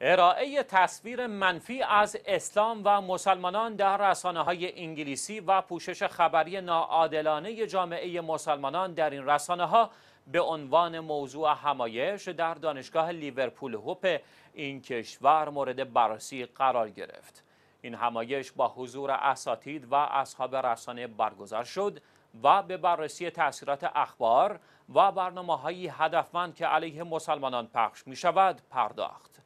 ارائه تصویر منفی از اسلام و مسلمانان در رسانه های انگلیسی و پوشش خبری ناعادلانه جامعه مسلمانان در این رسانه ها به عنوان موضوع همایش در دانشگاه لیورپول هوپ این کشور مورد بررسی قرار گرفت. این همایش با حضور اساتید و اصحاب رسانه برگزار شد و به بررسی تاثیرات اخبار و برنامه هدفمند که علیه مسلمانان پخش می شود پرداخت.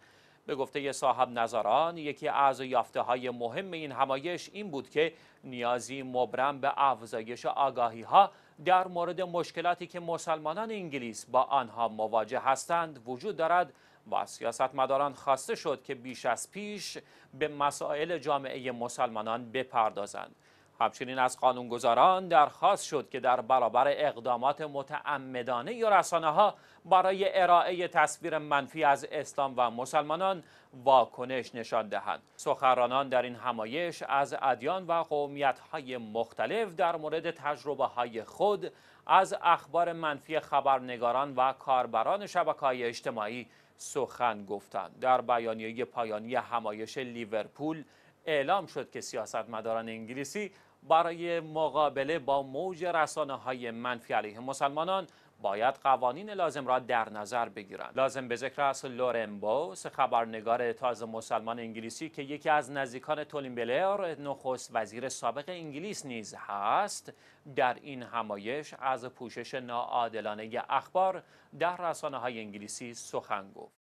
به گفته صاحب نظران یکی از یافته های مهم این همایش این بود که نیازی مبرم به افزایش آگاهی ها در مورد مشکلاتی که مسلمانان انگلیس با آنها مواجه هستند وجود دارد و سیاستمداران خواسته شد که بیش از پیش به مسائل جامعه مسلمانان بپردازند همچنین از قانونگذاران درخواست شد که در برابر اقدامات متعمدانه یا رسانه ها برای ارائه تصویر منفی از اسلام و مسلمانان واکنش نشان دهند. سخرانان در این همایش از ادیان و قومیت های مختلف در مورد تجربه های خود از اخبار منفی خبرنگاران و کاربران شبکه های اجتماعی سخن گفتند. در بیانیه پایانی همایش لیورپول اعلام شد که سیاستمداران انگلیسی برای مقابله با موج رسانه های منفی علیه مسلمانان باید قوانین لازم را در نظر بگیرند لازم به ذکر است لورن بوس خبرنگار تازه مسلمان انگلیسی که یکی از نزدیکان تولین بلر نخست وزیر سابق انگلیس نیز هست در این همایش از پوشش ناعادلانه اخبار در رسانه های انگلیسی سخن گفت